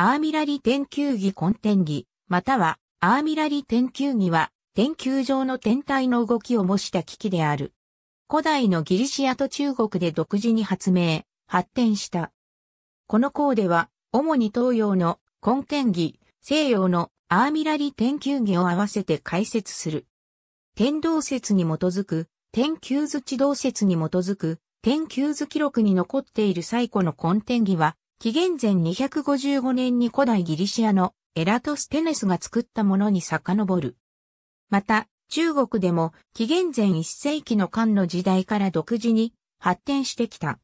アーミラリ天球儀根天儀、またはアーミラリ天球儀は、天球上の天体の動きを模した機器である。古代のギリシアと中国で独自に発明、発展した。この項では、主に東洋の根天儀、西洋のアーミラリ天球儀を合わせて解説する。天動説に基づく、天球図地動説に基づく、天球図記録に残っている最古の根天儀は、紀元前255年に古代ギリシアのエラトステネスが作ったものに遡る。また、中国でも紀元前1世紀の漢の時代から独自に発展してきた。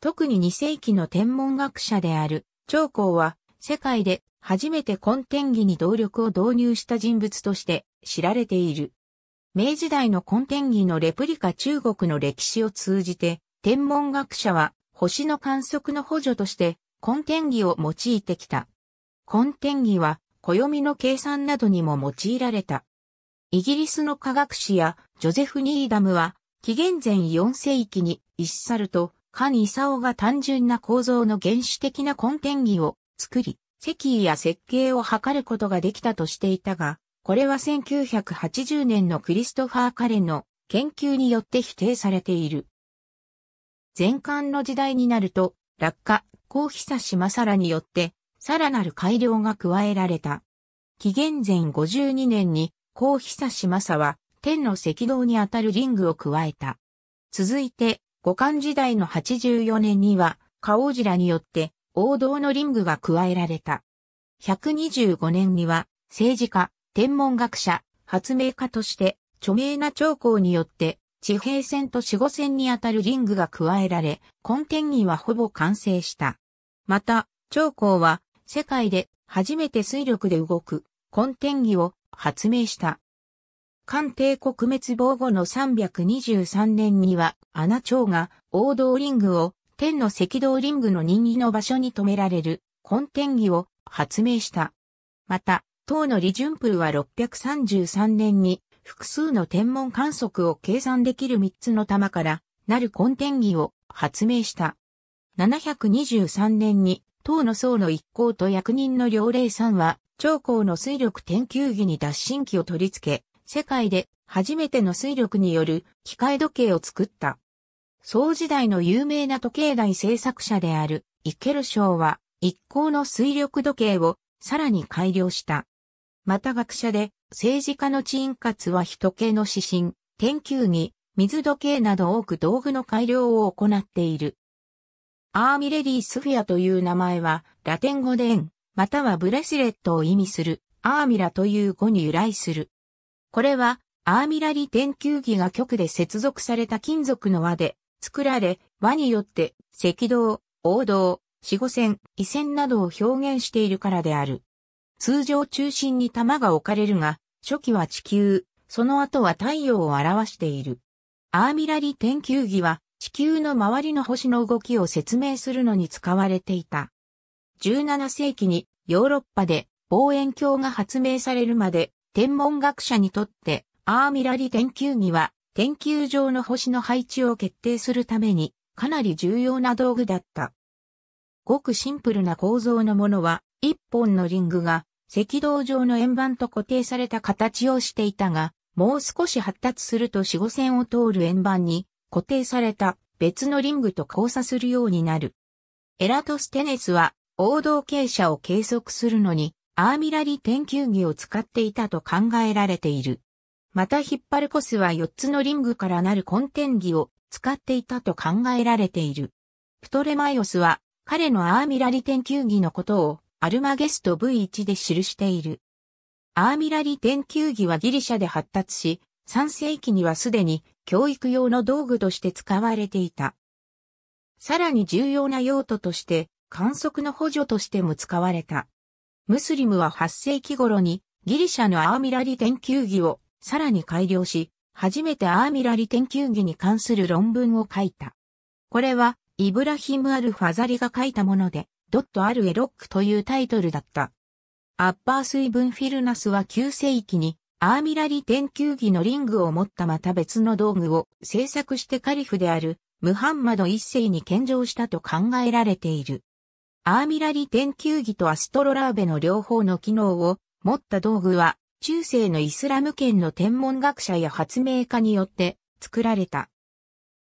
特に2世紀の天文学者である長江は世界で初めて根天儀に動力を導入した人物として知られている。明治代の根天儀のレプリカ中国の歴史を通じて天文学者は星の観測の補助として根天儀を用いてきた。根天儀は、暦の計算などにも用いられた。イギリスの科学史やジョゼフ・ニーダムは、紀元前4世紀にサルとカニサオが単純な構造の原始的な根天儀を作り、石や設計を測ることができたとしていたが、これは1980年のクリストファー・カレンの研究によって否定されている。前漢の時代になると、落下、高久島さらによって、さらなる改良が加えられた。紀元前52年に、高久島さは、天の赤道にあたるリングを加えた。続いて、五漢時代の84年には、カオジラによって王道のリングが加えられた。125年には政治家、天文学者、発明家として著名な長江によって地平線と四五線にあたるリングが加えられ、根天儀はほぼ完成した。また、長江は世界で初めて水力で動く根天儀を発明した。漢帝国滅亡後の323年には、穴長が王道リングを天の赤道リングの任意の場所に止められる根天儀を発明した。また、唐の李淳風は633年に複数の天文観測を計算できる3つの玉からなる根天儀を発明した。723年に、唐の僧の一行と役人の両霊さんは、長江の水力天球儀に脱進機を取り付け、世界で初めての水力による機械時計を作った。宋時代の有名な時計台製作者であるイケル賞は、一行の水力時計をさらに改良した。また学者で、政治家の鎮活は人系の指針、天球儀、水時計など多く道具の改良を行っている。アーミレディ・スフィアという名前は、ラテン語で円、またはブレスレットを意味する、アーミラという語に由来する。これは、アーミラリ天球儀が極で接続された金属の輪で、作られ、輪によって、赤道、王道、四五線、遺線などを表現しているからである。通常中心に玉が置かれるが、初期は地球、その後は太陽を表している。アーミラリ天球儀は地球の周りの星の動きを説明するのに使われていた。17世紀にヨーロッパで望遠鏡が発明されるまで天文学者にとってアーミラリ天球儀は天球上の星の配置を決定するためにかなり重要な道具だった。ごくシンプルな構造のものは一本のリングが赤道上の円盤と固定された形をしていたが、もう少し発達すると四五線を通る円盤に固定された別のリングと交差するようになる。エラトステネスは王道傾斜を計測するのにアーミラリ天球儀を使っていたと考えられている。またヒッパルコスは4つのリングからなる根天儀を使っていたと考えられている。プトレマイオスは彼のアーミラリ天球儀のことをアルマゲスト V1 で記している。アーミラリ天球儀はギリシャで発達し、3世紀にはすでに教育用の道具として使われていた。さらに重要な用途として、観測の補助としても使われた。ムスリムは8世紀頃にギリシャのアーミラリ天球儀をさらに改良し、初めてアーミラリ天球儀に関する論文を書いた。これはイブラヒム・アル・ファザリが書いたもので、ドットあるエロックというタイトルだった。アッパー水分フィルナスは9世紀にアーミラリ天球儀のリングを持ったまた別の道具を制作してカリフであるムハンマド一世に献上したと考えられている。アーミラリ天球儀とアストロラーベの両方の機能を持った道具は中世のイスラム圏の天文学者や発明家によって作られた。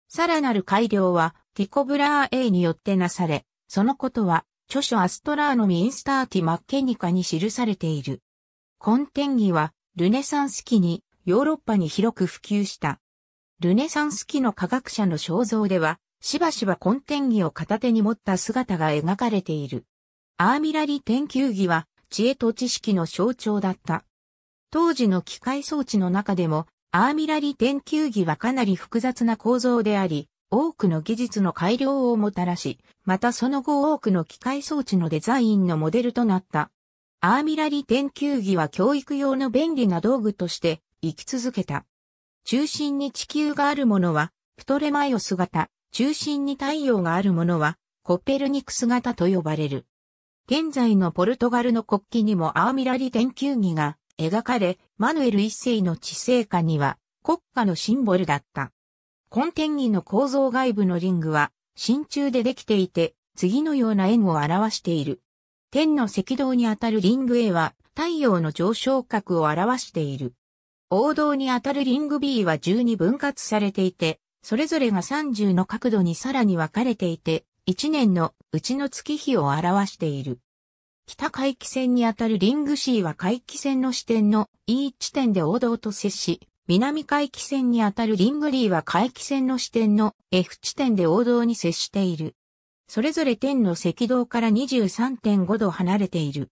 さらなる改良はティコブラー A によってなされ、そのことは、著書アストラーノミインスターティマッケニカに記されている。コンテンギは、ルネサンス期にヨーロッパに広く普及した。ルネサンス期の科学者の肖像では、しばしばコンテンギを片手に持った姿が描かれている。アーミラリ天球儀は、知恵と知識の象徴だった。当時の機械装置の中でも、アーミラリ天球儀はかなり複雑な構造であり、多くの技術の改良をもたらし、またその後多くの機械装置のデザインのモデルとなった。アーミラリ研究儀は教育用の便利な道具として生き続けた。中心に地球があるものは、プトレマイオス型、中心に太陽があるものは、コペルニクス型と呼ばれる。現在のポルトガルの国旗にもアーミラリ研究儀が描かれ、マヌエル一世の知性化には国家のシンボルだった。根天ギの構造外部のリングは真鍮でできていて、次のような円を表している。天の赤道にあたるリング A は太陽の上昇角を表している。王道にあたるリング B は1二分割されていて、それぞれが30の角度にさらに分かれていて、1年のうちの月日を表している。北回帰線にあたるリング C は回帰線の支点の E 地点で王道と接し、南海域線にあたるリングリーは海域線の支点の F 地点で王道に接している。それぞれ天の赤道から23.5度離れている。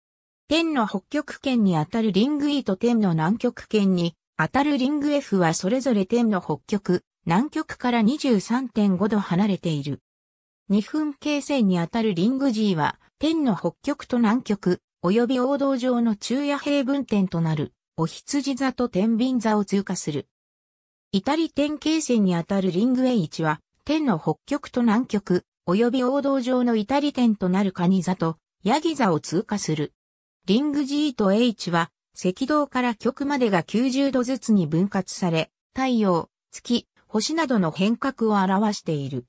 天の北極圏にあたるリング E と天の南極圏にあたるリング F はそれぞれ天の北極、南極から23.5度離れている。二分形線にあたるリング G は天の北極と南極、及び王道上の中夜平分点となる。お羊座と天秤座を通過する。イタリ天形線にあたるリングエイチは、天の北極と南極、及び王道上のイタリ天となるカニ座と、ヤギ座を通過する。リング G と H は、赤道から極までが90度ずつに分割され、太陽、月、星などの変革を表している。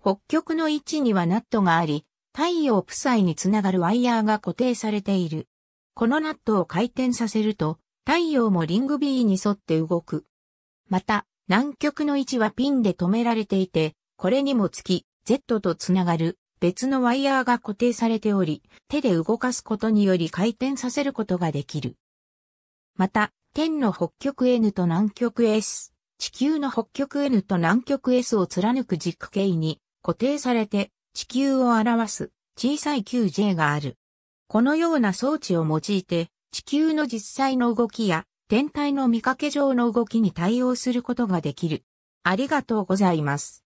北極の位置にはナットがあり、太陽プサイにつながるワイヤーが固定されている。このナットを回転させると、太陽もリング B に沿って動く。また、南極の位置はピンで止められていて、これにもつき、Z とつながる別のワイヤーが固定されており、手で動かすことにより回転させることができる。また、天の北極 N と南極 S、地球の北極 N と南極 S を貫く軸形に固定されて地球を表す小さい QJ がある。このような装置を用いて地球の実際の動きや天体の見かけ上の動きに対応することができる。ありがとうございます。